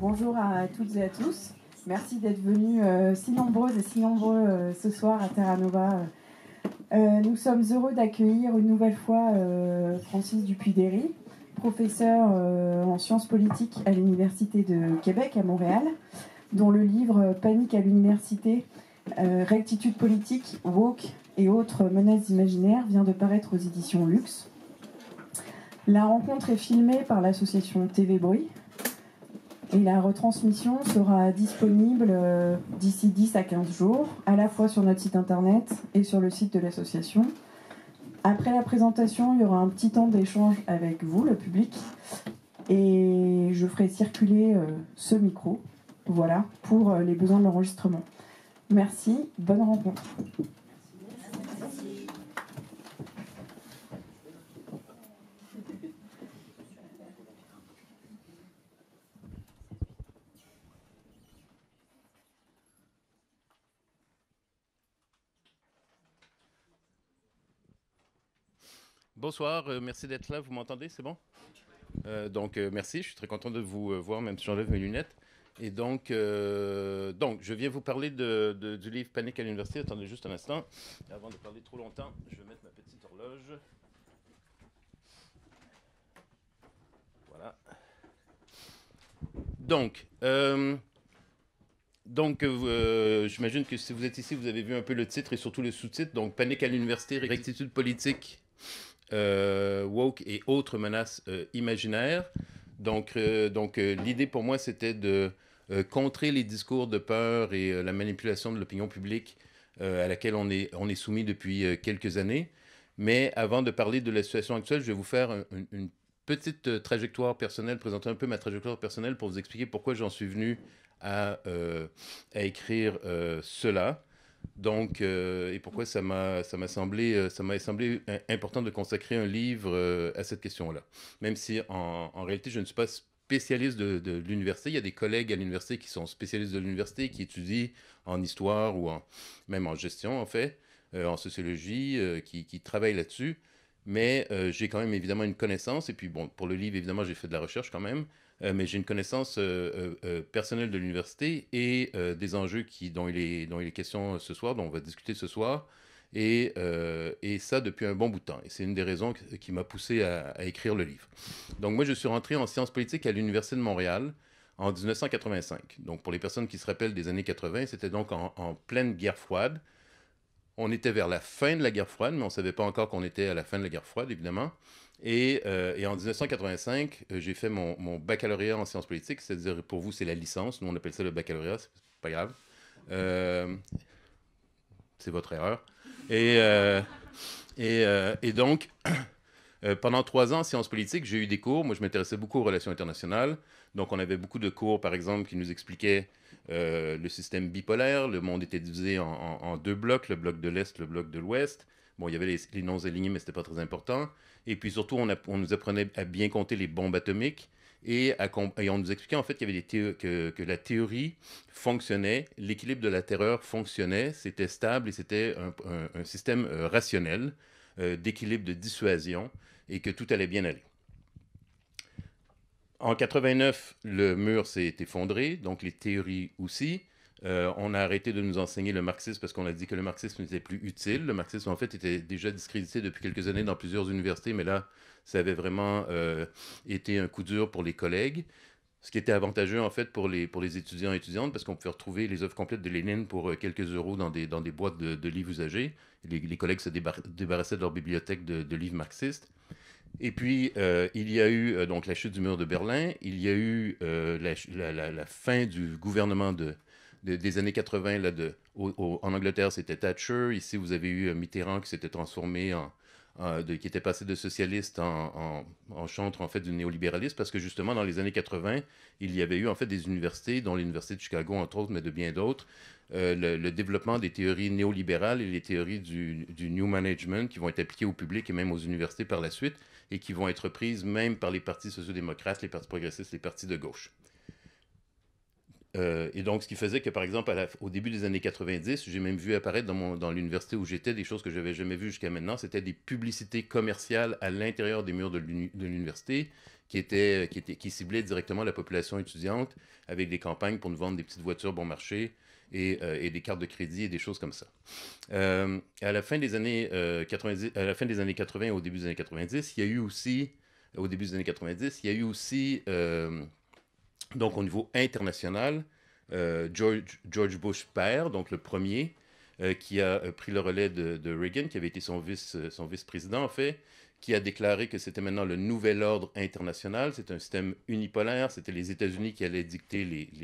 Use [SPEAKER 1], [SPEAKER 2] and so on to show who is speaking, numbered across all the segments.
[SPEAKER 1] Bonjour à toutes et à tous. Merci d'être venus euh, si nombreuses et si nombreux euh, ce soir à Terra Nova. Euh, nous sommes heureux d'accueillir une nouvelle fois Francis Dupuy-Derry, professeur euh, en sciences politiques à l'Université de Québec à Montréal, dont le livre Panique à l'université, euh, rectitude politique, woke et autres menaces imaginaires vient de paraître aux éditions Luxe. La rencontre est filmée par l'association TV Bruit et la retransmission sera disponible euh, d'ici 10 à 15 jours, à la fois sur notre site internet et sur le site de l'association. Après la présentation, il y aura un petit temps d'échange avec vous, le public, et je ferai circuler euh, ce micro, voilà, pour euh, les besoins de l'enregistrement. Merci, bonne rencontre. Bonsoir, euh, merci d'être là. Vous m'entendez C'est bon euh, Donc, euh, merci. Je suis très content de vous voir, même si j'enlève mes lunettes. Et donc, donc, je viens vous parler de, du livre Panique à l'université. Attendez juste un instant. avant de parler trop longtemps, je vais mettre ma petite horloge. Voilà. Donc, donc, j'imagine que si vous êtes ici, vous avez vu un peu le titre et surtout le sous-titre. Donc, Panique à l'université, rectitude politique. Euh, woke et autres menaces euh, imaginaires. Donc, euh, donc l'idée pour moi, c'était de contrer les discours de peur et la manipulation de l'opinion publique à laquelle on est, on est soumis depuis quelques années. Mais avant de parler de la situation actuelle, je vais vous faire une petite trajectoire personnelle, présenter un peu ma trajectoire personnelle pour vous expliquer pourquoi j'en suis venu à, écrire cela. Donc, euh, et pourquoi ça m'a ça m'a semblé euh, ça m'a semblé euh, important de consacrer un livre à cette question-là, même si en, en, réalité je ne suis pas spécialiste de, de l'université. Il y a des collègues à l'université qui sont spécialistes de l'université, qui étudient en histoire ou même en gestion en fait, en sociologie, qui, qui, travaillent là-dessus. Mais j'ai quand même évidemment une connaissance. Et puis bon, pour le livre évidemment j'ai fait de la recherche quand même. Euh, mais j'ai une connaissance euh, euh, personnelle de l'université et des enjeux dont, il est, question ce soir, dont on va discuter ce soir. Et, ça depuis un bon bout de temps. Et c'est une des raisons qui m'a poussé à, écrire le livre. Donc moi, je suis rentré en sciences politiques à l'Université de Montréal en 1985. Donc pour les personnes qui se rappellent des années 80, c'était donc en, en, pleine guerre froide. On était vers la fin de la guerre froide, mais on ne savait pas encore qu'on était à la fin de la guerre froide, évidemment. Euh, et, en 1985, euh, j'ai fait mon, baccalauréat en sciences politiques, c'est-à-dire pour vous, c'est la licence. Nous, on appelle ça le baccalauréat, c'est pas grave. Euh, c'est votre erreur. Et, donc, pendant trois ans en sciences politiques, j'ai eu des cours. Moi, je m'intéressais beaucoup aux relations internationales. Donc, on avait beaucoup de cours, par exemple, qui nous expliquaient le système bipolaire. Le monde était divisé en, en deux blocs, le bloc de l'Est, le bloc de l'Ouest. Bon, il y avait les, les noms alignés, mais ce n'était pas très important. Et puis surtout, on, nous apprenait à bien compter les bombes atomiques et, on nous expliquait en fait qu'il y avait des que, la théorie fonctionnait, l'équilibre de la terreur fonctionnait, c'était stable et c'était un, système euh, rationnel euh, d'équilibre de dissuasion et que tout allait bien aller. En 89, le mur s'est effondré, donc les théories aussi. Euh, on a arrêté de nous enseigner le marxisme parce qu'on a dit que le marxisme n'était plus utile. Le marxisme, en fait, était déjà discrédité depuis quelques années dans plusieurs universités, mais là, ça avait vraiment euh, été un coup dur pour les collègues. Ce qui était avantageux, en fait, pour les, pour les étudiants et étudiantes, parce qu'on pouvait retrouver les œuvres complètes de Lénine pour euh, quelques euros dans des, dans des boîtes de, livres usagés. Les, collègues se débarrassaient de leur bibliothèque de, livres marxistes. Et puis, il y a eu donc la chute du mur de Berlin, il y a eu la, fin du gouvernement de, des années 80, là, en Angleterre, c'était Thatcher. Ici, vous avez eu euh, Mitterrand qui s'était transformé qui était passé de socialiste en, chantre en fait du néolibéralisme parce que justement dans les années 80 il y avait eu en fait des universités dont l'université de Chicago entre autres mais de bien d'autres euh, le, développement des théories néolibérales et les théories du, du, new management qui vont être appliquées au public et même aux universités par la suite et qui vont être prises même par les partis sociodémocrates les partis progressistes les partis de gauche euh, et donc, ce qui faisait que, par exemple, au début des années 90, j'ai même vu apparaître dans, dans l'université où j'étais des choses que je n'avais jamais vues jusqu'à maintenant. C'était des publicités commerciales à l'intérieur des murs de l'université qui, étaient, qui, qui ciblaient directement la population étudiante avec des campagnes pour nous vendre des petites voitures bon marché et, euh, et des cartes de crédit et des choses comme ça. Euh, à, la fin des années, 90, à la fin des années 80 et au début des années 90, il y a eu aussi, au début des années 90, il y a eu aussi donc au niveau international, euh, George, Bush père, donc le premier, euh, qui a euh, pris le relais de, Reagan, qui avait été son, vice, président en fait, qui a déclaré que c'était maintenant le nouvel ordre international, c'est un système unipolaire, c'était les États-Unis qui allaient dicter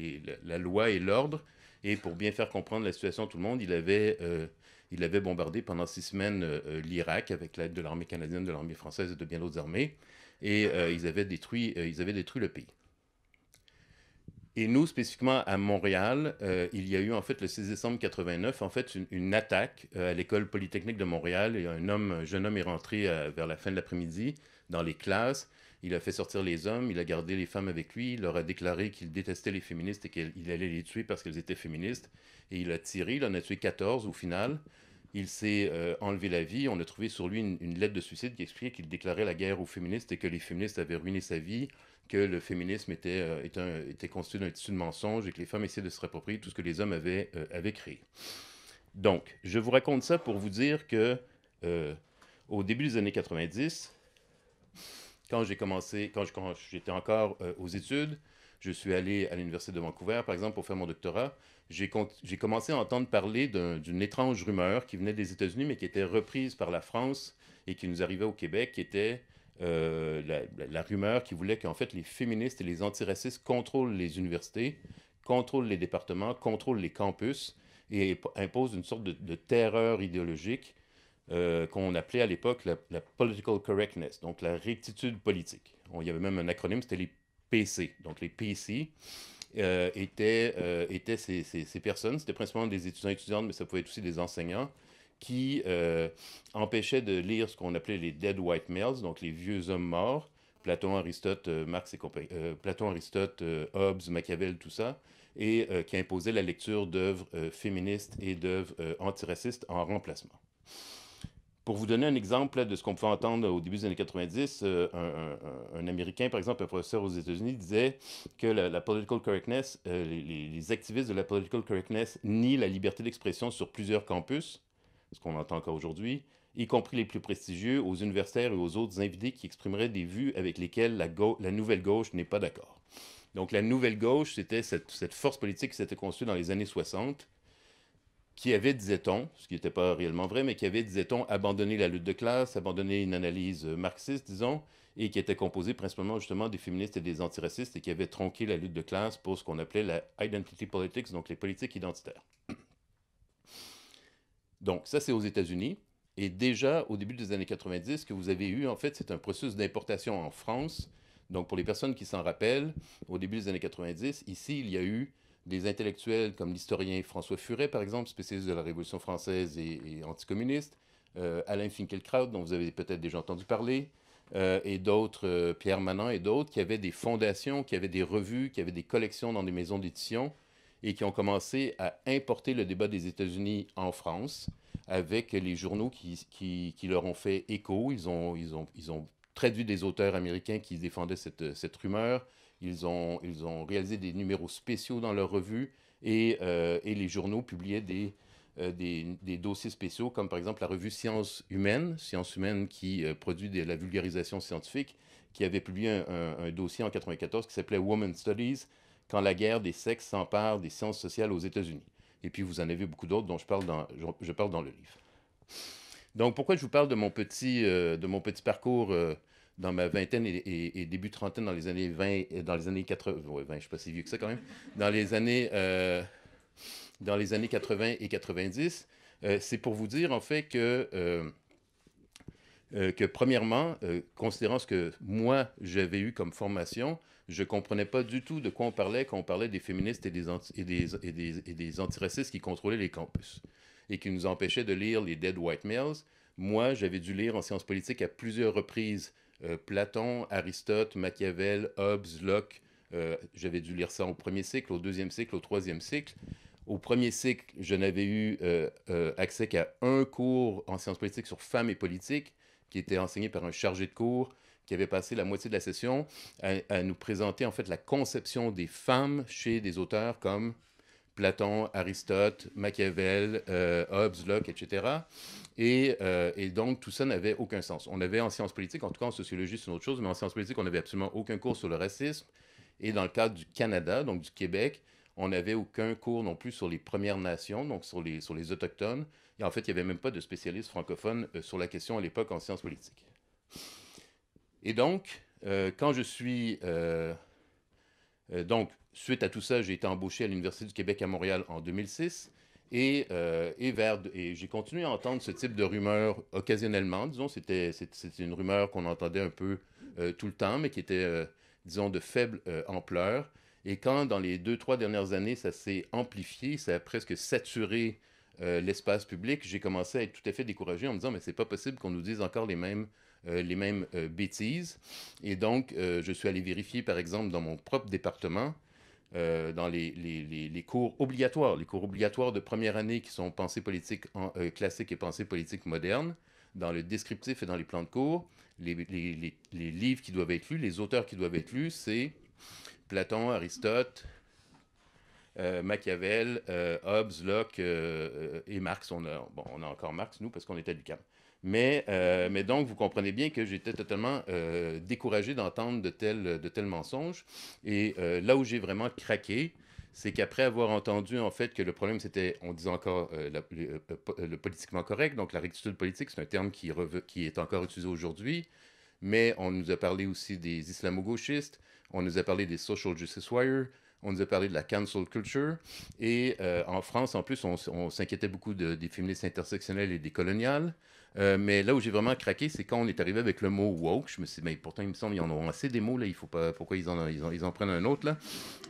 [SPEAKER 1] la loi et l'ordre. Et pour bien faire comprendre la situation à tout le monde, il avait, il avait bombardé pendant six semaines l'Irak avec l'aide de l'armée canadienne, de l'armée française et de bien d'autres armées. Et ils, avaient détruit, ils avaient détruit le pays. Et nous, spécifiquement à Montréal, euh, il y a eu en fait le 6 décembre 89, en fait, une, attaque euh, à l'école polytechnique de Montréal. un homme, jeune homme est rentré euh, vers la fin de l'après-midi dans les classes. Il a fait sortir les hommes, il a gardé les femmes avec lui, il leur a déclaré qu'il détestait les féministes et qu'il allait les tuer parce qu'elles étaient féministes. Et il a tiré, il en a tué 14 au final. Il s'est enlevé la vie. On a trouvé sur lui une lettre de suicide qui expliquait qu'il déclarait la guerre aux féministes et que les féministes avaient ruiné sa vie que le féminisme était, euh, était, un, constitué d'un tissu de mensonges et que les femmes essayaient de se réapproprier tout ce que les hommes euh, avaient, créé. Donc, je vous raconte ça pour vous dire que euh, au début des années 90, quand j'ai commencé, quand, j'étais encore aux études, je suis allé à l'Université de Vancouver, par exemple, pour faire mon doctorat. J'ai, commencé à entendre parler d'une étrange rumeur qui venait des États-Unis, mais qui était reprise par la France et qui nous arrivait au Québec, qui était euh, la, rumeur qui voulait qu'en fait les féministes et les antiracistes contrôlent les universités, contrôlent les départements, contrôlent les campus et imposent une sorte de, terreur idéologique euh, qu'on appelait à l'époque la, political correctness, donc la rectitude politique. il y avait même un acronyme, c'était les PC. Donc les PC euh, étaient, ces, ces personnes, c'était principalement des étudiants et étudiantes, mais ça pouvait être aussi des enseignants, qui euh, empêchait de lire ce qu'on appelait les dead white males, donc les vieux hommes morts, Platon, Aristote, euh, Marx et compagnie, euh, Platon, Aristote, Hobbes, Machiavel, tout ça, et qui imposait la lecture d'œuvres féministes et d'œuvres antiracistes en remplacement. Pour vous donner un exemple de ce qu'on pouvait entendre au début des années 90, un, un, Américain, par exemple, un professeur aux États-Unis, disait que la, political correctness, les, les, activistes de la political correctness nient la liberté d'expression sur plusieurs campus, ce qu'on entend encore aujourd'hui, y compris les plus prestigieux, aux universitaires et aux autres invités qui exprimeraient des vues avec lesquelles la, nouvelle gauche n'est pas d'accord. Donc la nouvelle gauche, c'était cette, force politique qui s'était construite dans les années 60, qui avait, disait-on, ce qui n'était pas réellement vrai, mais qui avait, disait-on, abandonné la lutte de classe, abandonné une analyse euh, marxiste, disons, et qui était composée principalement justement des féministes et des antiracistes, et qui avait tronqué la lutte de classe pour ce qu'on appelait la identity politics, donc les politiques identitaires. Donc, ça, c'est aux États-Unis. Et déjà, au début des années 90, ce que vous avez eu, en fait, c'est un processus d'importation en France. Donc, pour les personnes qui s'en rappellent, au début des années 90, ici, il y a eu des intellectuels comme l'historien François Furet, par exemple, spécialiste de la Révolution française et, anticommuniste, euh, Alain Finkielkraut, dont vous avez peut-être déjà entendu parler, euh, et d'autres, euh, Pierre Manent et d'autres, qui avaient des fondations, qui avaient des revues, qui avaient des collections dans des maisons d'édition, et qui ont commencé à importer le débat des États-Unis en France avec les journaux qui, qui, qui, leur ont fait écho. Ils ont, ils, ont, ils ont traduit des auteurs américains qui défendaient cette, cette rumeur. Ils ont, ils ont réalisé des numéros spéciaux dans leur revue et, euh, et les journaux publiaient euh, des, des, dossiers spéciaux, comme par exemple la revue Sciences humaines, Science Humaine qui euh, produit de la vulgarisation scientifique, qui avait publié un, dossier en 1994 qui s'appelait Women Studies, quand la guerre des sexes s'empare des sciences sociales aux États-Unis. Et puis vous en avez beaucoup d'autres dont je parle dans, je, parle dans le livre. Donc pourquoi je vous parle de mon petit, euh, de mon petit parcours euh, dans ma vingtaine et, début trentaine dans les années 20, euh, dans les années 80, je pas si vieux que ça quand même, dans les années, dans les années 80 et 90, c'est pour vous dire en fait que que premièrement, considérant ce que moi j'avais eu comme formation, je ne comprenais pas du tout de quoi on parlait quand on parlait des féministes et des, et antiracistes qui contrôlaient les campus et qui nous empêchaient de lire les Dead White Males. Moi, j'avais dû lire en sciences politiques à plusieurs reprises euh, Platon, Aristote, Machiavel, Hobbes, Locke. Euh, j'avais dû lire ça au premier cycle, au deuxième cycle, au troisième cycle. Au premier cycle, je n'avais eu euh, accès qu'à un cours en sciences politiques sur femmes et politique, qui était enseigné par un chargé de cours qui avait passé la moitié de la session à, nous présenter en fait la conception des femmes chez des auteurs comme Platon, Aristote, Machiavel, euh, Hobbes, Locke, etc. Euh, et, donc, tout ça n'avait aucun sens. On avait en sciences politiques, en tout cas en sociologie, c'est une autre chose, mais en sciences politiques, on n'avait absolument aucun cours sur le racisme. Et dans le cadre du Canada, donc du Québec, on n'avait aucun cours non plus sur les Premières Nations, donc sur les, sur les Autochtones. Et en fait, il n'y avait même pas de spécialistes francophones euh, sur la question à l'époque en sciences politiques. Et donc, euh, quand je suis... Euh, euh, donc, suite à tout ça, j'ai été embauché à l'Université du Québec à Montréal en 2006. Et, et, j'ai continué à entendre ce type de rumeurs occasionnellement. Disons, c'était une rumeur qu'on entendait un peu tout le temps, mais qui était, disons, de faible ampleur. Et quand, dans les deux, trois dernières années, ça s'est amplifié, ça a presque saturé l'espace public, j'ai commencé à être tout à fait découragé en me disant, mais c'est pas possible qu'on nous dise encore les mêmes euh, les mêmes euh, bêtises. Et donc, euh, je suis allé vérifier, par exemple, dans mon propre département, dans les, cours obligatoires, les cours obligatoires de première année qui sont pensée politique classique et pensée politique moderne, dans le descriptif et dans les plans de cours, les, livres qui doivent être lus, les auteurs qui doivent être lus, c'est Platon, Aristote, Machiavel, Hobbes, Locke et Marx. On a, on a encore Marx, nous, parce qu'on est à l'UQAM. Mais, euh, mais donc, vous comprenez bien que j'étais totalement euh, découragé d'entendre de tels, mensonges. Et euh, là où j'ai vraiment craqué, c'est qu'après avoir entendu en fait que le problème c'était, on disait encore le, politiquement correct, donc la rectitude politique, c'est un terme qui, est encore utilisé aujourd'hui, mais on nous a parlé aussi des islamo-gauchistes, on nous a parlé des social justice warriors, on nous a parlé de la cancel culture, et en France en plus on, s'inquiétait beaucoup des féministes intersectionnels et des coloniales. Euh, mais là où j'ai vraiment craqué, c'est quand on est arrivé avec le mot woke. Je me suis dit, mais pourtant, il me semble, ils en ont assez des mots, là. Il faut pas, pourquoi ils en, ils prennent un autre, là?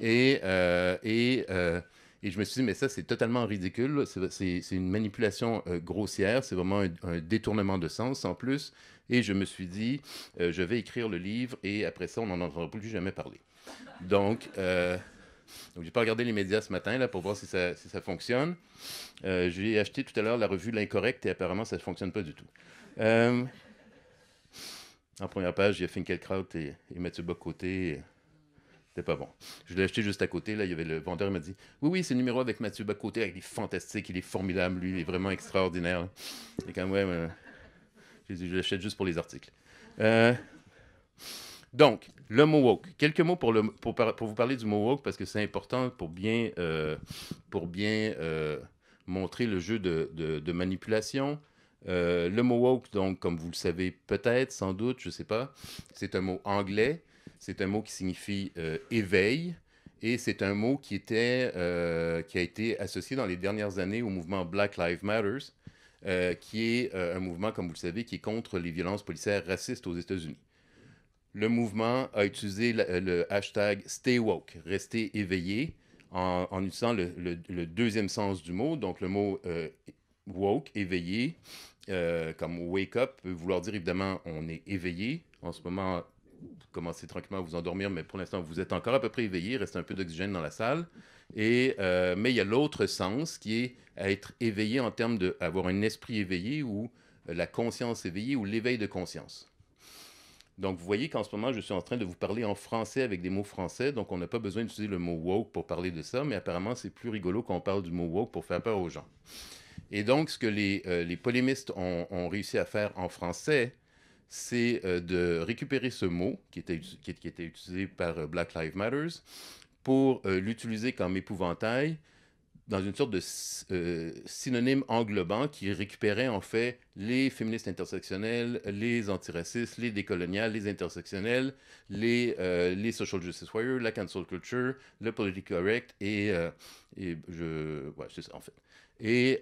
[SPEAKER 1] Et, euh, et, euh, et, je me suis dit, mais ça, c'est totalement ridicule. C'est une manipulation grossière. C'est vraiment un, détournement de sens, en plus. Et je me suis dit, je vais écrire le livre et après ça, on n'en entendra plus jamais parler. Donc. Donc, j'ai pas regardé les médias ce matin là, pour voir si ça, fonctionne. Euh, J'ai acheté tout à l'heure la revue L'Incorrect et apparemment ça ne fonctionne pas du tout. Euh, en première page, il y a Finkelkraut et, et Mathieu Bocoté. c'est C'était pas bon. Je l'ai acheté juste à côté. Là, il y avait le vendeur, il m'a dit Oui, oui, c'est le numéro avec Mathieu Bocoté. Il est fantastique, il est formidable, lui, il est vraiment extraordinaire. Et quand même, euh, dit « je l'achète juste pour les articles. Euh, donc, le woke », Quelques mots pour, le, pour, vous parler du woke », parce que c'est important pour bien, euh, euh, montrer le jeu de, manipulation. Euh, le woke, donc, comme vous le savez peut-être, sans doute, je ne sais pas, c'est un mot anglais. C'est un mot qui signifie éveil. Et c'est un mot qui, était, qui a été associé dans les dernières années au mouvement Black Lives Matters, qui est un mouvement, comme vous le savez, qui est contre les violences policières racistes aux États-Unis le mouvement a utilisé euh, le, hashtag Stay Woke, rester éveillé, en, utilisant le, deuxième sens du mot, donc le mot euh, woke, éveillé, euh, comme wake up peut vouloir dire évidemment on est éveillé. En ce moment, vous commencez tranquillement à vous endormir, mais pour l'instant, vous êtes encore à peu près éveillé, reste un peu d'oxygène dans la salle. Et, mais il y a l'autre sens qui est être éveillé en termes d'avoir un esprit éveillé ou la conscience éveillée ou l'éveil de conscience. Donc, vous voyez qu'en ce moment, je suis en train de vous parler en français avec des mots français, donc on n'a pas besoin d'utiliser le mot woke pour parler de ça, mais apparemment, c'est plus rigolo qu'on parle du mot woke pour faire peur aux gens. Et donc, ce que les, euh, les polémistes ont, réussi à faire en français, c'est euh, de récupérer ce mot qui était, qui, était utilisé par euh, Black Lives Matters pour l'utiliser comme épouvantail dans une sorte de euh, synonyme englobant qui récupérait en fait les féministes intersectionnelles, les antiracistes, les décoloniales, les intersectionnelles, les, euh, les social justice warriors, la cancel culture, le politically correct et, euh, je. Ouais, c'est ça en fait. Et,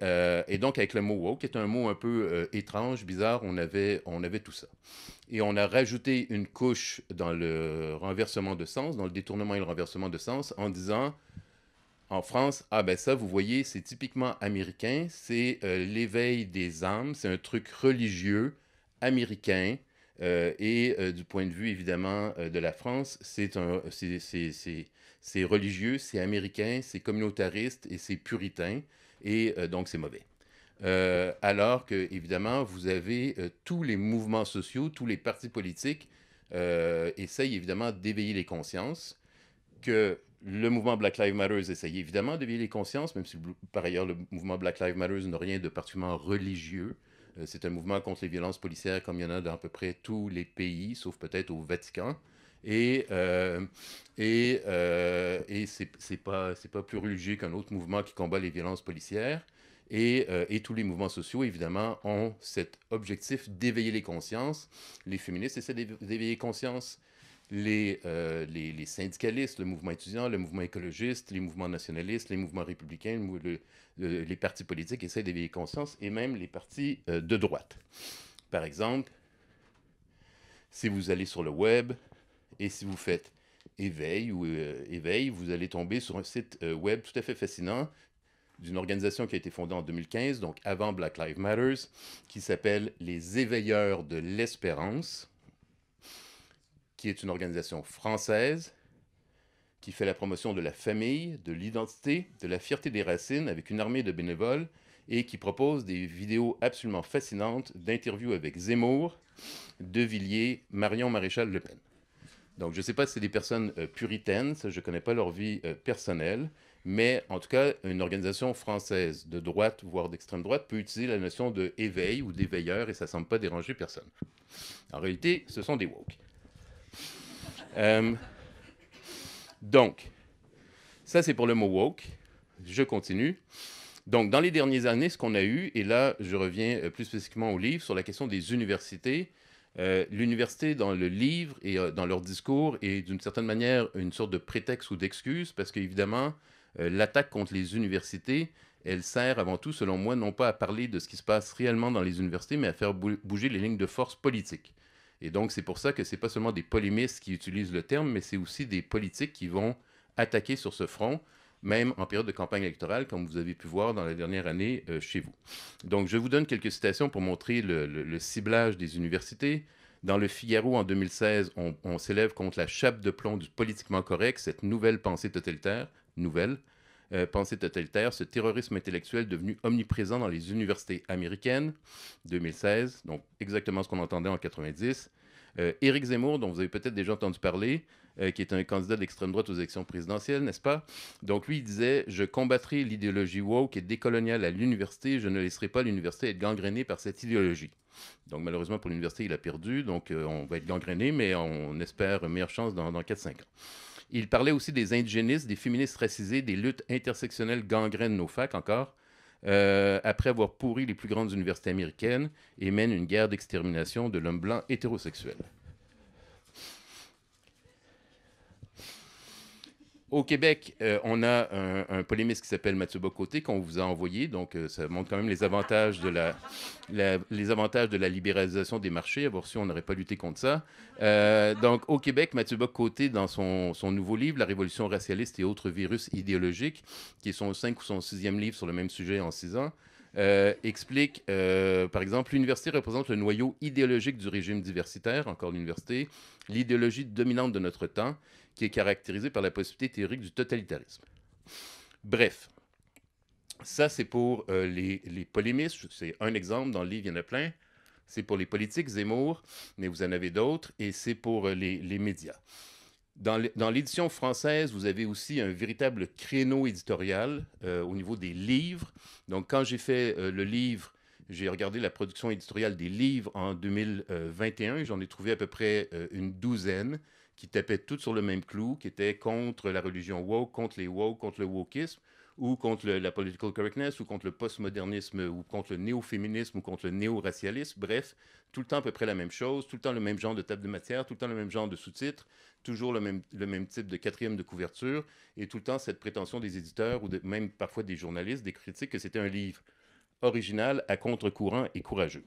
[SPEAKER 1] et, donc avec le mot woke, qui est un mot un peu étrange, bizarre, on avait, on avait tout ça. Et on a rajouté une couche dans le renversement de sens, dans le détournement et le renversement de sens, en disant en France, ah ben ça, vous voyez, c'est typiquement américain, c'est euh, l'éveil des âmes, c'est un truc religieux américain. Euh, et euh, du point de vue évidemment de la France, c'est un, c'est religieux, c'est américain, c'est communautariste et c'est puritain, et donc c'est mauvais. alors que évidemment, vous avez tous les mouvements sociaux, tous les partis politiques essayent évidemment d'éveiller les consciences que le mouvement Black Lives Matter essaye évidemment d'éveiller les consciences, même si par ailleurs le mouvement Black Lives Matter n'a rien de particulièrement religieux. Euh, c'est un mouvement contre les violences policières comme il y en a dans à peu près tous les pays, sauf peut-être au Vatican. Et, ce euh, et, euh, et c'est pas, pas plus religieux qu'un autre mouvement qui combat les violences policières. Et, et, tous les mouvements sociaux, évidemment, ont cet objectif d'éveiller les consciences. Les féministes essaient d'éveiller conscience. Euh, les, syndicalistes, le mouvement étudiant, le mouvement écologiste, les mouvements nationalistes, les mouvements républicains, les partis politiques essaient d'éveiller conscience et même les partis euh, de droite. Par exemple, si vous allez sur le web et si vous faites éveil ou euh, éveil, vous allez tomber sur un site web tout à fait fascinant d'une organisation qui a été fondée en 2015, donc avant Black Lives Matters, qui s'appelle les Éveilleurs de l'Espérance qui est une organisation française qui fait la promotion de la famille, de l'identité, de la fierté des racines avec une armée de bénévoles et qui propose des vidéos absolument fascinantes d'interviews avec Zemmour, De Villiers, Marion Maréchal Le Pen. Donc, je ne sais pas si c'est des personnes euh, puritaines, je ne connais pas leur vie euh, personnelle, mais en tout cas, une organisation française de droite, voire d'extrême droite, peut utiliser la notion de éveil ou d'éveilleur et ça ne semble pas déranger personne. En réalité, ce sont des woke. Euh, donc, ça, c'est pour le mot woke. Je continue. Donc, dans les dernières années, ce qu'on a eu, et là, je reviens euh, plus spécifiquement au livre, sur la question des universités. Euh, l'université, dans le livre et dans leur discours, est d'une certaine manière une sorte de prétexte ou d'excuse, parce qu'évidemment, l'attaque contre les universités, elle sert avant tout, selon moi, non pas à parler de ce qui se passe réellement dans les universités, mais à faire bouger les lignes de force politiques. Et donc, c'est pour ça que ce n'est pas seulement des polémistes qui utilisent le terme, mais c'est aussi des politiques qui vont attaquer sur ce front, même en période de campagne électorale, comme vous avez pu voir dans la dernière année euh, chez vous. Donc, je vous donne quelques citations pour montrer le, ciblage des universités. Dans le Figaro en 2016, on s'élève contre la chape de plomb du politiquement correct, cette nouvelle pensée totalitaire, nouvelle, euh, pensée totalitaire, ce terrorisme intellectuel devenu omniprésent dans les universités américaines, 2016, donc exactement ce qu'on entendait en 90. Euh, Éric Zemmour, dont vous avez peut-être déjà entendu parler, euh, qui est un candidat d'extrême droite aux élections présidentielles, n'est-ce pas? Donc lui, il disait « Je combattrai l'idéologie woke et décoloniale à l'université. Je ne laisserai pas l'université être gangrénée par cette idéologie. » Donc malheureusement, pour l'université, il a perdu. Donc euh, on va être gangréné, mais on espère meilleure chance dans, dans 4-5 ans. Il parlait aussi des indigénistes, des féministes racisés, des luttes intersectionnelles gangrènes nos facs encore. Euh, après avoir pourri les plus grandes universités américaines et mène une guerre d'extermination de l'homme blanc hétérosexuel. Au Québec, euh, on a un, polémiste qui s'appelle Mathieu Bocoté qu'on vous a envoyé. Donc, euh, ça montre quand même les avantages de la, les avantages de la libéralisation des marchés. Avoir si on n'aurait pas lutté contre ça. Euh, donc, au Québec, Mathieu Bocoté, dans son, nouveau livre, La révolution racialiste et autres virus idéologiques, qui est son 5 ou son sixième livre sur le même sujet en six ans, explique, par exemple, l'université représente le noyau idéologique du régime diversitaire, encore l'université, l'idéologie dominante de notre temps qui est caractérisé par la possibilité théorique du totalitarisme. Bref, ça c'est pour euh, les, polémistes, c'est un exemple, dans le livre il y en a plein. C'est pour les politiques, Zemmour, mais vous en avez d'autres, et c'est pour euh, les, médias. Dans l'édition française, vous avez aussi un véritable créneau éditorial euh, au niveau des livres. Donc, quand j'ai fait le livre j'ai regardé la production éditoriale des livres en 2021. J'en ai trouvé à peu près une douzaine qui tapaient toutes sur le même clou, qui étaient contre la religion woke, contre les woke, contre le wokisme, ou contre la political correctness, ou contre le postmodernisme, ou contre le néo-féminisme, ou contre le néo-racialisme. Bref, tout le temps à peu près la même chose, tout le temps le même genre de table de matière, tout le temps le même genre de sous-titres, toujours le même, le même type de quatrième de couverture, et tout le temps cette prétention des éditeurs, ou même parfois des journalistes, des critiques, que c'était un livre original, à contre-courant et courageux.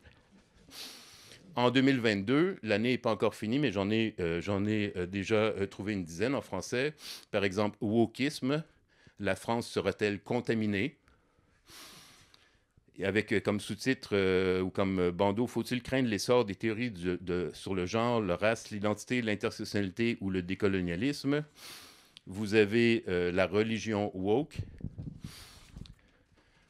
[SPEAKER 1] En 2022, l'année n'est pas encore finie, mais j'en ai, euh, j'en ai euh, déjà euh, trouvé une dizaine en français. Par exemple, wokisme, la France sera-t-elle contaminée Et Avec comme sous-titre ou comme bandeau, faut-il craindre l'essor des théories de, sur le genre, la race, l'identité, l'intersectionnalité ou le décolonialisme Vous avez la religion woke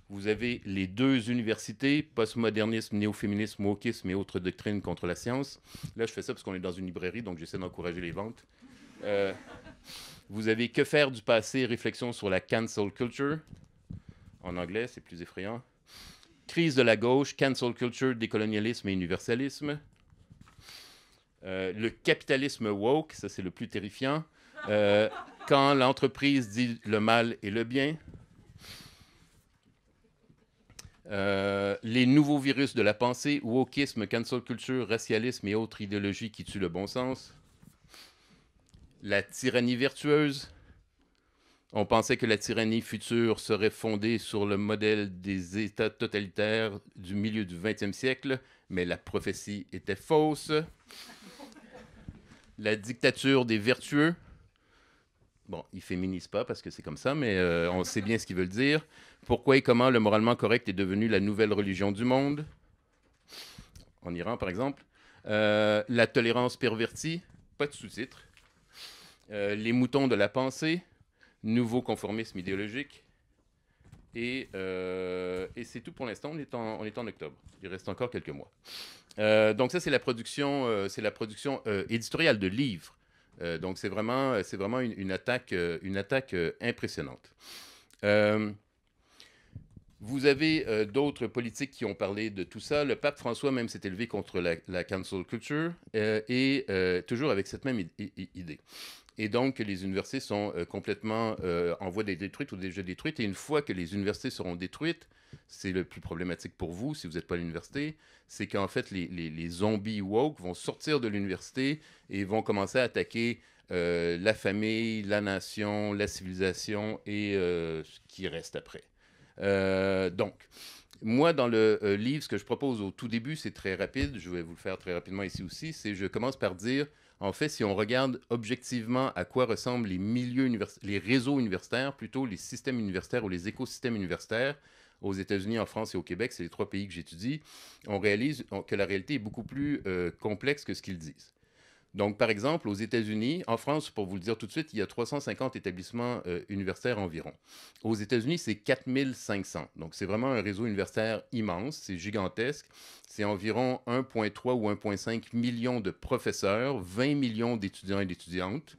[SPEAKER 1] vous avez les deux universités, postmodernisme, néo-féminisme, wokisme et autres doctrines contre la science. Là, je fais ça parce qu'on est dans une librairie, donc j'essaie d'encourager les ventes. Euh, vous avez Que faire du passé, réflexion sur la cancel culture. En anglais, c'est plus effrayant. Crise de la gauche, cancel culture, décolonialisme et universalisme. Euh, le capitalisme woke, ça c'est le plus terrifiant. Euh, quand l'entreprise dit le mal et le bien. Euh, les nouveaux virus de la pensée, wokisme, cancel culture, racialisme et autres idéologies qui tuent le bon sens. La tyrannie vertueuse. On pensait que la tyrannie future serait fondée sur le modèle des États totalitaires du milieu du 20e siècle, mais la prophétie était fausse. La dictature des vertueux. Bon, ils féminisent pas parce que c'est comme ça, mais euh, on sait bien ce qu'ils veulent dire. Pourquoi et comment le moralement correct est devenu la nouvelle religion du monde En Iran, par exemple. Euh, la tolérance pervertie, pas de sous-titres. Euh, les moutons de la pensée, nouveau conformisme idéologique. Et, et c'est tout pour l'instant. On, on, est en octobre. Il reste encore quelques mois. donc ça, c'est la production, c'est la production éditoriale de livres. Euh, donc c'est vraiment, euh, une, attaque, euh, impressionnante. Vous avez d'autres politiques qui ont parlé de tout ça. Le pape François même s'est élevé contre la, la cancel culture et toujours avec cette même idée. Et donc, les universités sont euh, complètement euh, en voie d'être détruites ou déjà détruites. Et une fois que les universités seront détruites, c'est le plus problématique pour vous si vous n'êtes pas à l'université, c'est qu'en fait, les, zombies woke vont sortir de l'université et vont commencer à attaquer euh, la famille, la nation, la civilisation et ce qui reste après. donc, moi, dans le livre, ce que je propose au tout début, c'est très rapide. Je vais vous le faire très rapidement ici aussi. C'est je commence par dire en fait, si on regarde objectivement à quoi ressemblent les milieux les réseaux universitaires, plutôt les systèmes universitaires ou les écosystèmes universitaires, aux États-Unis, en France et au Québec, c'est les trois pays que j'étudie, on réalise que la réalité est beaucoup plus euh, complexe que ce qu'ils disent. Donc, par exemple, aux États-Unis, en France, pour vous le dire tout de suite, il y a 350 établissements euh, universitaires environ. Aux États-Unis, c'est 4500. Donc, c'est vraiment un réseau universitaire immense, c'est gigantesque. C'est environ 1,3 ou 1,5 million de professeurs, 20 millions d'étudiants et d'étudiantes.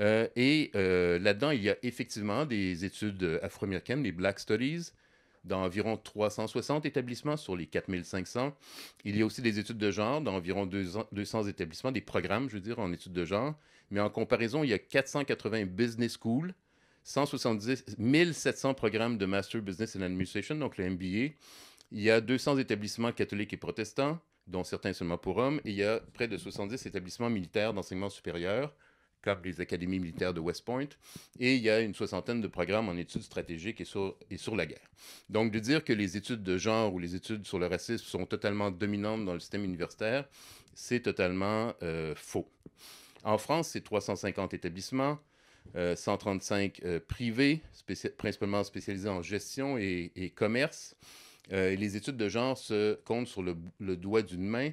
[SPEAKER 1] Euh, et euh, là-dedans, il y a effectivement des études afro-américaines, les Black Studies, dans environ 360 établissements sur les 4500. Il y a aussi des études de genre dans environ 200 établissements, des programmes, je veux dire, en études de genre. Mais en comparaison, il y a 480 business schools, 170, 1700 programmes de Master Business and Administration, donc le MBA. Il y a 200 établissements catholiques et protestants, dont certains seulement pour hommes. Et il y a près de 70 établissements militaires d'enseignement supérieur comme les académies militaires de West Point, et il y a une soixantaine de programmes en études stratégiques et sur, et sur la guerre. Donc, de dire que les études de genre ou les études sur le racisme sont totalement dominantes dans le système universitaire, c'est totalement euh, faux. En France, c'est 350 établissements, 135 euh, euh, privés, principalement spécialisés en gestion et, et commerce. Et les études de genre se comptent sur le, le doigt d'une main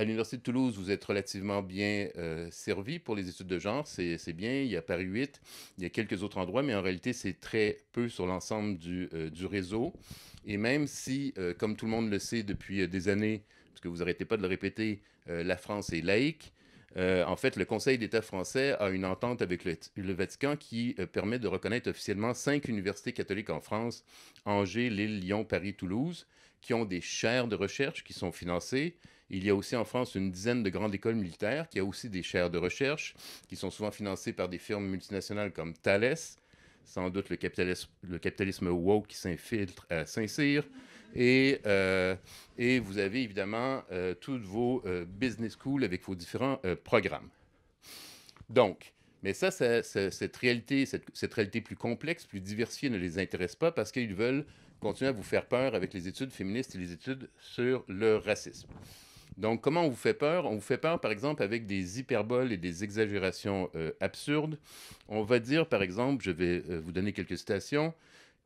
[SPEAKER 1] à l'Université de Toulouse, vous êtes relativement bien euh, servi pour les études de genre. C'est, bien. Il y a Paris 8, il y a quelques autres endroits, mais en réalité, c'est très peu sur l'ensemble du, euh, réseau. Et même si, euh, comme tout le monde le sait depuis des années, parce que vous n'arrêtez pas de le répéter, la France est laïque, en fait, le Conseil d'État français a une entente avec le, Vatican qui permet de reconnaître officiellement cinq universités catholiques en France, Angers, Lille, Lyon, Paris, Toulouse, qui ont des chaires de recherche qui sont financées il y a aussi en France une dizaine de grandes écoles militaires qui a aussi des chaires de recherche qui sont souvent financées par des firmes multinationales comme Thales, sans doute le capitalisme, le woke qui s'infiltre à Saint-Cyr. Et, euh, vous avez évidemment euh, toutes vos euh, business schools avec vos différents programmes. Donc, mais ça, cette, réalité, cette, cette, réalité plus complexe, plus diversifiée ne les intéresse pas parce qu'ils veulent continuer à vous faire peur avec les études féministes et les études sur le racisme. Donc, comment on vous fait peur On vous fait peur, par exemple, avec des hyperboles et des exagérations euh, absurdes. On va dire, par exemple, je vais euh, vous donner quelques citations,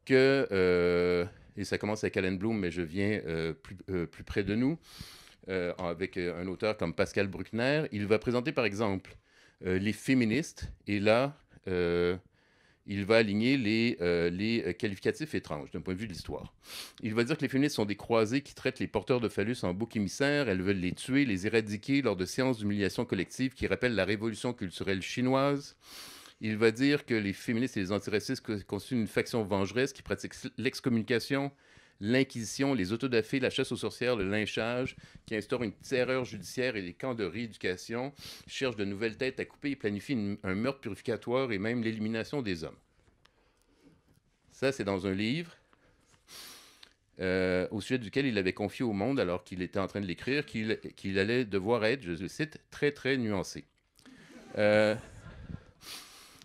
[SPEAKER 1] que, euh, et ça commence avec Alan Bloom, mais je viens plus, plus, près de nous, avec un auteur comme Pascal Bruckner, il va présenter, par exemple, les féministes, et là, il va aligner les, euh, euh, qualificatifs étranges d'un point de vue de l'histoire. Il va dire que les féministes sont des croisés qui traitent les porteurs de phallus en boucs émissaires, elles veulent les tuer, les éradiquer lors de séances d'humiliation collective qui rappellent la révolution culturelle chinoise. Il va dire que les féministes et les antiracistes constituent une faction vengeresse qui pratique l'excommunication, l'Inquisition, les autodafés, la chasse aux sorcières, le lynchage, qui instaure une terreur judiciaire et les camps de rééducation, cherche de nouvelles têtes à couper et planifie un meurtre purificatoire et même l'élimination des hommes. Ça, c'est dans un livre. Euh, au sujet duquel il avait confié au monde, alors qu'il était en train de l'écrire, qu'il allait devoir être, je le cite, très, très nuancé. Euh,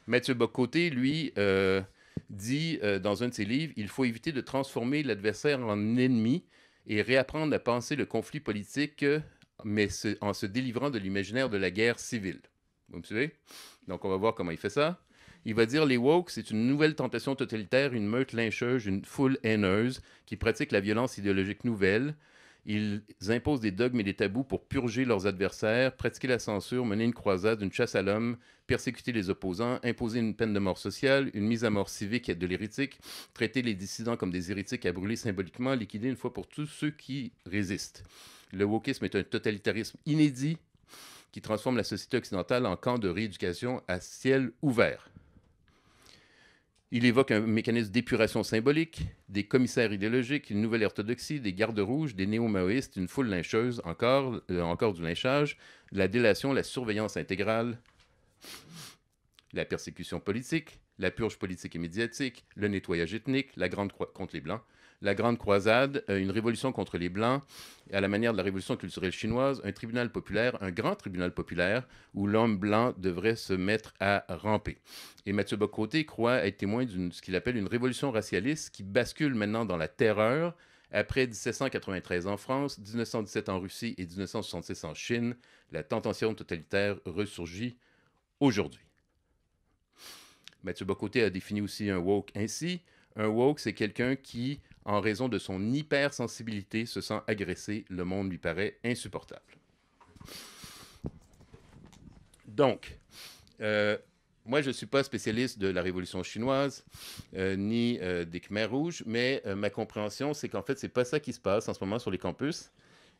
[SPEAKER 1] Mathieu Bocoté, lui, euh, dit euh, dans un de ses livres, il faut éviter de transformer l'adversaire en ennemi et réapprendre à penser le conflit politique, mais en se délivrant de l'imaginaire de la guerre civile. Vous me suivez? Donc, on va voir comment il fait ça. Il va dire les woke, c'est une nouvelle tentation totalitaire, une meute lyncheuse, une foule haineuse qui pratique la violence idéologique nouvelle. Ils imposent des dogmes et des tabous pour purger leurs adversaires, pratiquer la censure, mener une croisade, une chasse à l'homme, persécuter les opposants, imposer une peine de mort sociale, une mise à mort civique et de l'hérétique, traiter les dissidents comme des hérétiques à brûler symboliquement, liquider une fois pour tous ceux qui résistent. Le wokisme est un totalitarisme inédit qui transforme la société occidentale en camp de rééducation à ciel ouvert. Il évoque un mécanisme d'épuration symbolique, des commissaires idéologiques, une nouvelle orthodoxie, des gardes rouges, des néo-maoïstes, une foule lyncheuse, encore, euh, encore du lynchage, la délation, la surveillance intégrale, la persécution politique, la purge politique et médiatique, le nettoyage ethnique, la grande croix contre les Blancs, la Grande Croisade, euh, une révolution contre les Blancs, à la manière de la révolution culturelle chinoise, un tribunal populaire, un grand tribunal populaire, où l'homme blanc devrait se mettre à ramper. Et Mathieu Bocoté croit être témoin de ce qu'il appelle une révolution racialiste qui bascule maintenant dans la terreur, après 1793 en France, 1917 en Russie et 1966 en Chine, la tentation totalitaire ressurgit aujourd'hui. Mathieu Bocoté a défini aussi un woke ainsi. Un woke, c'est quelqu'un qui en raison de son hypersensibilité, se sent agressé. Le monde lui paraît insupportable. Donc, euh, moi, je ne suis pas spécialiste de la Révolution chinoise euh, ni euh, des Khmers rouges, mais ma compréhension, c'est qu'en fait, ce n'est pas ça qui se passe en ce moment sur les campus.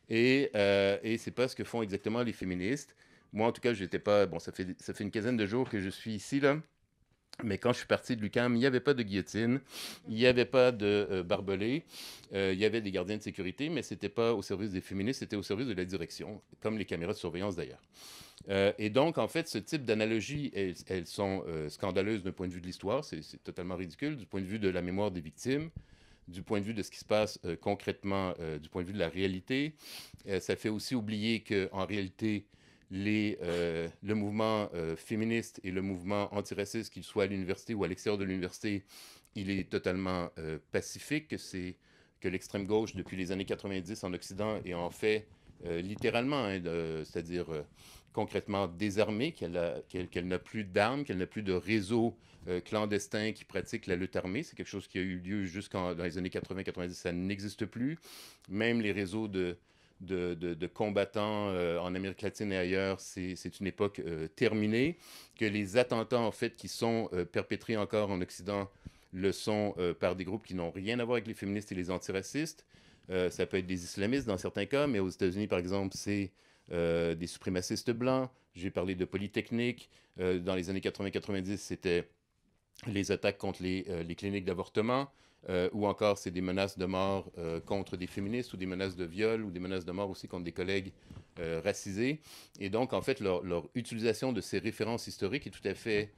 [SPEAKER 1] Et, et ce n'est pas ce que font exactement les féministes. Moi, en tout cas, n'étais pas. Bon, ça fait, ça fait une quinzaine de jours que je suis ici, là. Mais quand je suis parti de l'UCAM, il n'y avait pas de guillotine, il n'y avait pas de barbelé, euh, barbelés, euh, il y avait des gardiens de sécurité, mais ce n'était pas au service des féministes, c'était au service de la direction, comme les caméras de surveillance d'ailleurs. Euh, et donc, en fait, ce type d'analogie, elles, elles, sont scandaleuses d'un point de vue de l'histoire, c'est totalement ridicule, du point de vue de la mémoire des victimes, du point de vue de ce qui se passe concrètement, du point de vue de la réalité. ça fait aussi oublier qu'en réalité, les, euh, le mouvement euh, féministe et le mouvement antiraciste, qu'il soit à l'université ou à l'extérieur de l'université, il est totalement euh, pacifique. C'est que l'extrême gauche, depuis les années 90 en Occident, est en fait littéralement, hein, c'est-à-dire concrètement désarmée, qu'elle n'a plus d'armes, qu'elle n'a plus de réseaux clandestins qui pratiquent la lutte armée. C'est quelque chose qui a eu lieu jusqu'en dans les années 80-90, ça n'existe plus. Même les réseaux de de, combattants euh, en Amérique latine et ailleurs, c'est une époque euh, terminée, que les attentats en fait qui sont euh, perpétrés encore en Occident le sont par des groupes qui n'ont rien à voir avec les féministes et les antiracistes. ça peut être des islamistes dans certains cas, mais aux États-Unis, par exemple, c'est des suprémacistes blancs. J'ai parlé de Polytechnique. dans les années 80-90, c'était les attaques contre les cliniques d'avortement. Euh, ou encore c'est des menaces de mort euh, contre des féministes ou des menaces de viol ou des menaces de mort aussi contre des collègues euh, racisés. Et donc, en fait, leur, utilisation de ces références historiques est tout à fait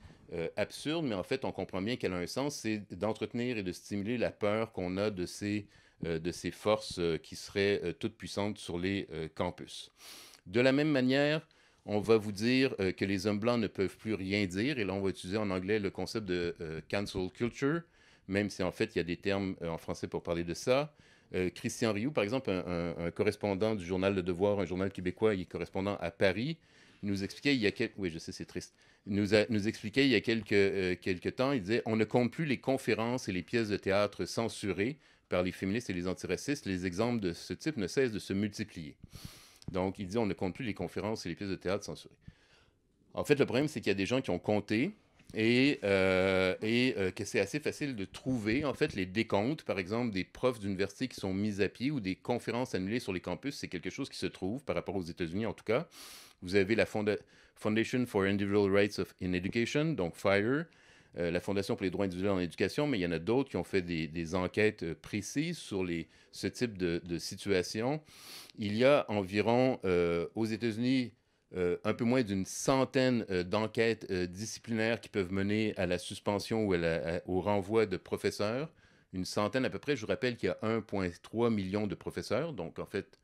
[SPEAKER 1] absurde, mais en fait, on comprend bien qu'elle a un sens, c'est d'entretenir et de stimuler la peur qu'on a de ces, de ces forces qui seraient toutes puissantes sur les campus. De la même manière, on va vous dire que les hommes blancs ne peuvent plus rien dire, et là on va utiliser en anglais le concept de cancel culture, même si en fait il y a des termes euh, en français pour parler de ça. Euh, Christian Rioux, par exemple, un, correspondant du journal Le Devoir, un journal québécois, il est correspondant à Paris, nous expliquait il y a quelques... Oui, je sais, c'est triste. Nous, nous expliquait il y a quelques, quelques temps, il disait, on ne compte plus les conférences et les pièces de théâtre censurées par les féministes et les antiracistes. Les exemples de ce type ne cessent de se multiplier. Donc, il dit, on ne compte plus les conférences et les pièces de théâtre censurées. En fait, le problème, c'est qu'il y a des gens qui ont compté, et, euh, euh, que c'est assez facile de trouver en fait les décomptes, par exemple des profs d'université qui sont mis à pied ou des conférences annulées sur les campus, c'est quelque chose qui se trouve par rapport aux États-Unis en tout cas. Vous avez la Foundation for Individual Rights in Education, donc FIRE, euh, la Fondation pour les droits individuels en éducation, mais il y en a d'autres qui ont fait des, enquêtes précises sur les, ce type de, de, situation. Il y a environ aux États-Unis euh, un peu moins d'une centaine euh, d'enquêtes euh, disciplinaires qui peuvent mener à la suspension ou au renvoi de professeurs. Une centaine à peu près. Je vous rappelle qu'il y a 1,3 million de professeurs. Donc, en fait,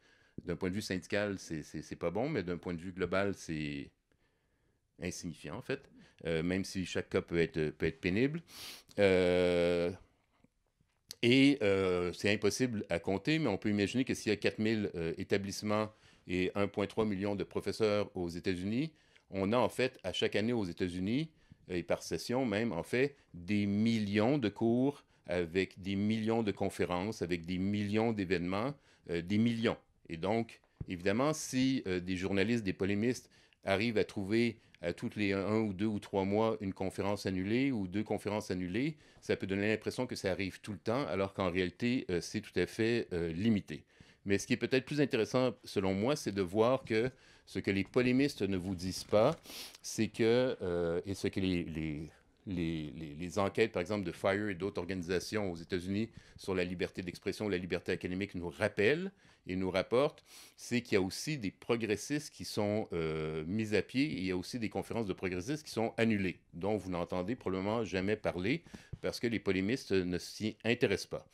[SPEAKER 1] d'un point de vue syndical, c'est pas bon, mais d'un point de vue global, c'est insignifiant, en fait. même si chaque cas peut être, peut être pénible. et c'est impossible à compter, mais on peut imaginer que s'il y a 4000 établissements et 1,3 million de professeurs aux États-Unis, on a en fait à chaque année aux États-Unis, et par session même, en fait, des millions de cours avec des millions de conférences, avec des millions d'événements, euh, des millions. Et donc, évidemment, si euh, des journalistes, des polémistes arrivent à trouver à toutes les un, ou deux ou trois mois une conférence annulée ou deux conférences annulées, ça peut donner l'impression que ça arrive tout le temps, alors qu'en réalité, euh, c'est tout à fait limité. Mais ce qui est peut-être plus intéressant, selon moi, c'est de voir que ce que les polémistes ne vous disent pas, c'est que, euh, et ce que les, enquêtes, par exemple, de FIRE et d'autres organisations aux États-Unis sur la liberté d'expression, la liberté académique nous rappellent et nous rapportent, c'est qu'il y a aussi des progressistes qui sont euh, mis à pied et il y a aussi des conférences de progressistes qui sont annulées, dont vous n'entendez probablement jamais parler parce que les polémistes ne s'y intéressent pas.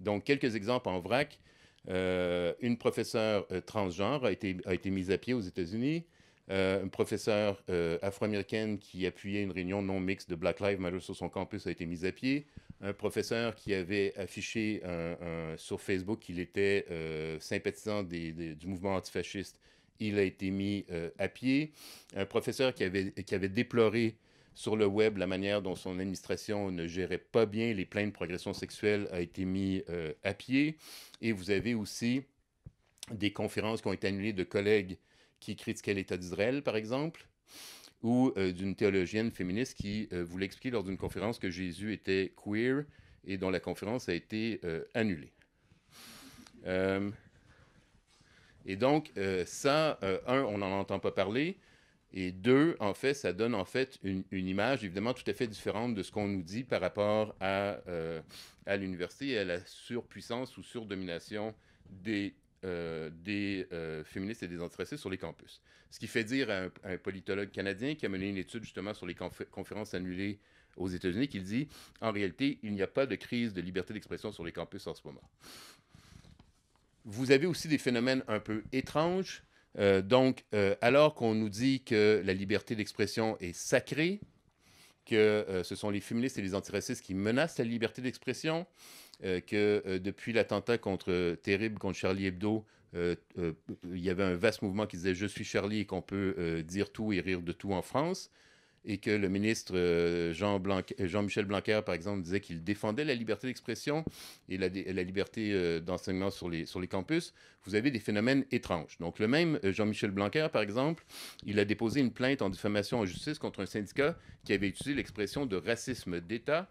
[SPEAKER 1] Donc, quelques exemples en vrac. Euh, une professeure euh, transgenre a été, a été mise à pied aux États-Unis. Euh, une professeure afro-américaine qui appuyait une réunion non mixte de Black Lives Matter sur son campus a été mise à pied. Un professeur qui avait affiché sur Facebook qu'il était sympathisant du mouvement antifasciste, il a été mis à pied. Un professeur qui avait, qui avait déploré sur le web, la manière dont son administration ne gérait pas bien les plaintes de progression sexuelle a été mise euh, à pied. Et vous avez aussi des conférences qui ont été annulées de collègues qui critiquaient l'État d'Israël, par exemple, ou euh, d'une théologienne féministe qui euh, voulait expliquer lors d'une conférence que Jésus était queer et dont la conférence a été annulée. et donc, ça, un, on n'en entend pas parler. Et deux, en fait, ça donne en fait une, image évidemment tout à fait différente de ce qu'on nous dit par rapport à, euh, à l'université et à la surpuissance ou surdomination des, euh, des euh, féministes et des intéressés sur les campus. Ce qui fait dire à un, politologue canadien qui a mené une étude justement sur les conférences annulées aux États-Unis qu'il dit, en réalité, il n'y a pas de crise de liberté d'expression sur les campus en ce moment. Vous avez aussi des phénomènes un peu étranges euh, donc, euh, alors qu'on nous dit que la liberté d'expression est sacrée, que euh, ce sont les féministes et les antiracistes qui menacent la liberté d'expression, que depuis l'attentat contre terrible contre Charlie Hebdo, il y avait un vaste mouvement qui disait Je suis Charlie et qu'on peut dire tout et rire de tout en France et que le ministre euh, Jean euh, michel Blanquer, par exemple, disait qu'il défendait la liberté d'expression et la, liberté euh, d'enseignement sur les, campus, vous avez des phénomènes étranges. Donc, le même Jean-Michel Blanquer, par exemple, il a déposé une plainte en diffamation en justice contre un syndicat qui avait utilisé l'expression de racisme d'État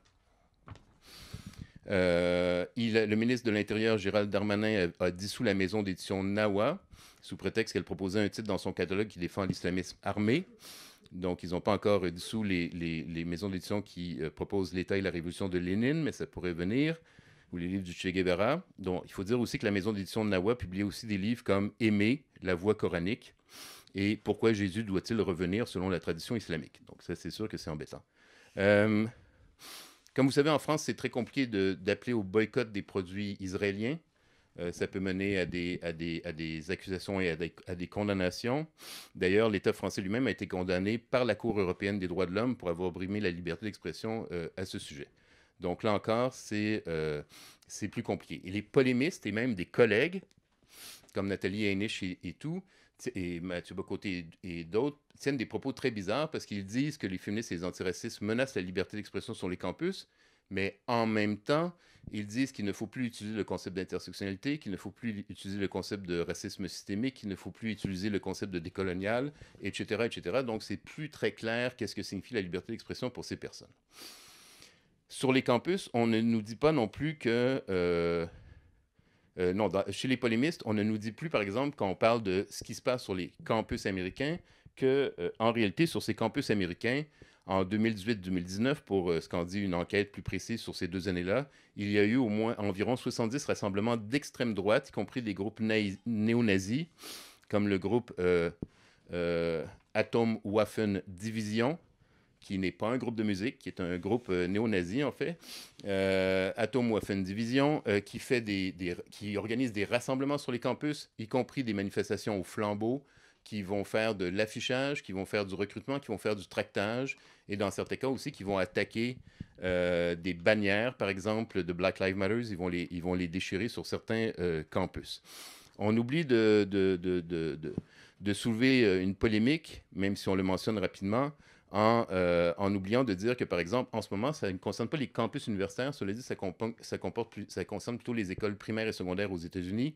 [SPEAKER 1] le ministre de l'Intérieur, Gérald Darmanin, a dissous la maison d'édition Nawa sous prétexte qu'elle proposait un titre dans son catalogue qui défend l'islamisme armé. Donc, ils n'ont pas encore dessous les, les, maisons d'édition qui euh, proposent l'État et la révolution de Lénine, mais ça pourrait venir, ou les livres du Che Guevara. Donc, il faut dire aussi que la maison d'édition de Nawa publie aussi des livres comme Aimer, la voix coranique, et Pourquoi Jésus doit-il revenir selon la tradition islamique. Donc, ça, c'est sûr que c'est embêtant. Euh, comme vous savez, en France, c'est très compliqué d'appeler au boycott des produits israéliens. Euh, ça peut mener à des, accusations et à des, condamnations. D'ailleurs, l'État français lui-même a été condamné par la Cour européenne des droits de l'homme pour avoir brimé la liberté d'expression euh, à ce sujet. Donc là encore, euh, c'est plus compliqué. Et les polémistes et même des collègues, comme Nathalie Heniche et, tout, et Mathieu Bocoté et, et d'autres, tiennent des propos très bizarres parce qu'ils disent que les féministes et les antiracistes menacent la liberté d'expression sur les campus, mais en même temps, ils disent qu'il ne faut plus utiliser le concept d'intersectionnalité, qu'il ne faut plus utiliser le concept de racisme systémique, qu'il ne faut plus utiliser le concept de décolonial, etc. etc. Donc, c'est plus très clair qu'est-ce que signifie la liberté d'expression pour ces personnes. Sur les campus, on ne nous dit pas non plus que... Euh, euh, non, chez les polémistes, on ne nous dit plus, par exemple, quand on parle de ce qui se passe sur les campus américains, que euh, en réalité, sur ces campus américains, en 2018-2019, pour euh, ce qu'en dit une enquête plus précise sur ces deux années-là, il y a eu au moins environ 70 rassemblements d'extrême droite, y compris des groupes néo-nazis, comme le groupe euh, euh, Atomwaffen Division, qui n'est pas un groupe de musique, qui est un groupe néonazi néo en fait, Atomwaffen Division, qui, fait qui organise des rassemblements sur les campus, y compris des manifestations au flambeau, qui vont faire de l'affichage, qui vont faire du recrutement, qui vont faire du tractage et dans certains cas aussi qui vont attaquer euh, des bannières, par exemple, de Black Lives Matter. Ils vont les, ils vont les déchirer sur certains euh, campus. On oublie de, de, de, de, soulever euh, une polémique, même si on le mentionne rapidement, euh, en, oubliant de dire que, par exemple, en ce moment, ça ne concerne pas les campus universitaires. Cela dit, ça, ça, concerne plutôt les écoles primaires et secondaires aux États-Unis,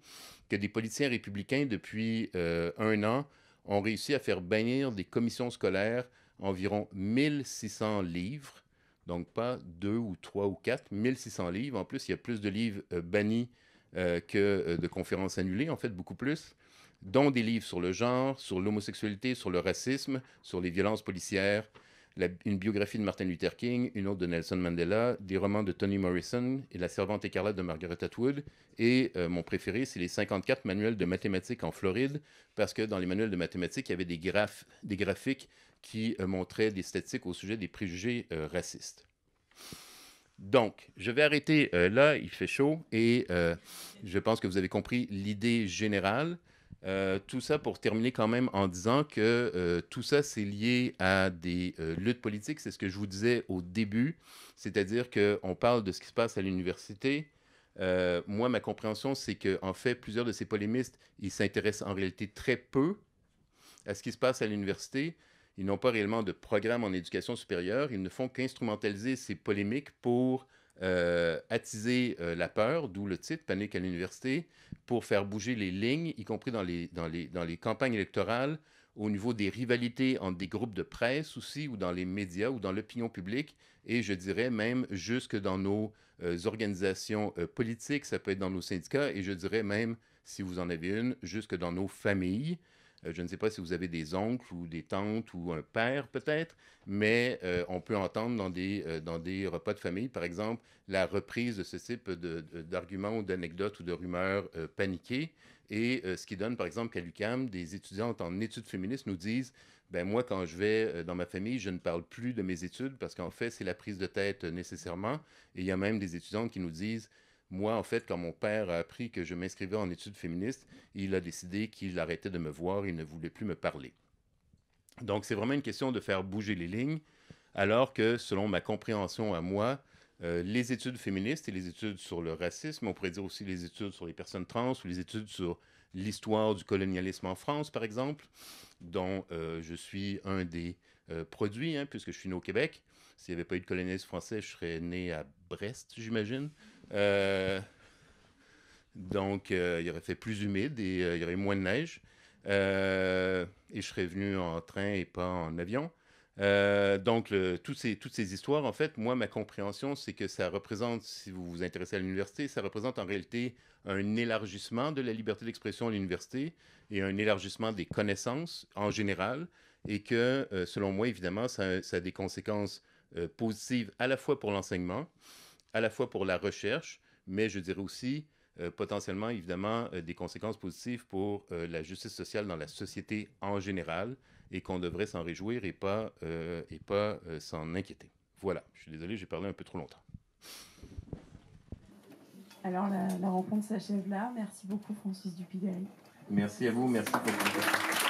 [SPEAKER 1] que des politiciens républicains, depuis euh, un an, ont réussi à faire bannir des commissions scolaires environ 1600 livres. Donc, pas deux ou trois ou quatre, 1600 livres. En plus, il y a plus de livres euh, bannis que de conférences annulées, en fait, beaucoup plus dont des livres sur le genre, sur l'homosexualité, sur le racisme, sur les violences policières, une biographie de Martin Luther King, une autre de Nelson Mandela, des romans de Toni Morrison et La servante écarlate de Margaret Atwood. Et euh, mon préféré, c'est les 54 manuels de mathématiques en Floride, parce que dans les manuels de mathématiques, il y avait des, graphes, des graphiques qui euh, montraient des statistiques au sujet des préjugés euh, racistes. Donc, je vais arrêter là, il fait chaud, et je pense que vous avez compris l'idée générale. Euh, tout ça pour terminer quand même en disant que euh, tout ça, c'est lié à des euh, luttes politiques. C'est ce que je vous disais au début, c'est-à-dire qu'on parle de ce qui se passe à l'université. moi, ma compréhension, c'est qu'en en fait, plusieurs de ces polémistes, ils s'intéressent en réalité très peu à ce qui se passe à l'université. Ils n'ont pas réellement de programme en éducation supérieure. Ils ne font qu'instrumentaliser ces polémiques pour euh, attiser euh, la peur, d'où le titre Panique à l'université, pour faire bouger les lignes, y compris dans les, campagnes électorales, au niveau des rivalités entre des groupes de presse aussi, ou dans les médias, ou dans l'opinion publique, et je dirais même jusque dans nos euh, organisations politiques, ça peut être dans nos syndicats, et je dirais même, si vous en avez une, jusque dans nos familles. Euh, je ne sais pas si vous avez des oncles ou des tantes ou un père peut-être, mais euh, on peut entendre dans des, euh, dans repas de famille, par exemple, la reprise de ce type d'arguments ou d'anecdotes ou de rumeurs paniquées. Et ce qui donne, par exemple, qu'à l'UCAM, des étudiantes en études féministes nous disent ben moi, quand je vais dans ma famille, je ne parle plus de mes études parce qu'en fait, c'est la prise de tête nécessairement. Et il y a même des étudiantes qui nous disent moi, en fait, quand mon père a appris que je m'inscrivais en études féministes, il a décidé qu'il arrêtait de me voir, il ne voulait plus me parler. Donc, c'est vraiment une question de faire bouger les lignes, alors que, selon ma compréhension à moi, euh, les études féministes et les études sur le racisme, on pourrait dire aussi les études sur les personnes trans ou les études sur l'histoire du colonialisme en France, par exemple, dont euh, je suis un des euh, produits, hein, puisque je suis né au Québec. S'il n'y avait pas eu de colonialisme français, je serais né à Brest, j'imagine. Euh, donc, euh, il aurait fait plus humide et euh, il y aurait moins de neige. et je serais venu en train et pas en avion. donc, toutes, ces, toutes ces histoires, en fait, moi, ma compréhension, c'est que ça représente, si vous vous intéressez à l'université, ça représente en réalité un élargissement de la liberté d'expression à l'université et un élargissement des connaissances en général. Et que, selon moi, évidemment, ça a des conséquences positives à la fois pour l'enseignement, à la fois pour la recherche, mais je dirais aussi euh, potentiellement, évidemment, euh, des conséquences positives pour euh, la justice sociale dans la société en général et qu'on devrait s'en réjouir et pas, et pas s'en inquiéter. Voilà, je suis désolé, j'ai parlé un peu trop longtemps. Alors, la, rencontre s'achève là. Merci beaucoup, Francis Dupigari. Merci à vous, merci pour votre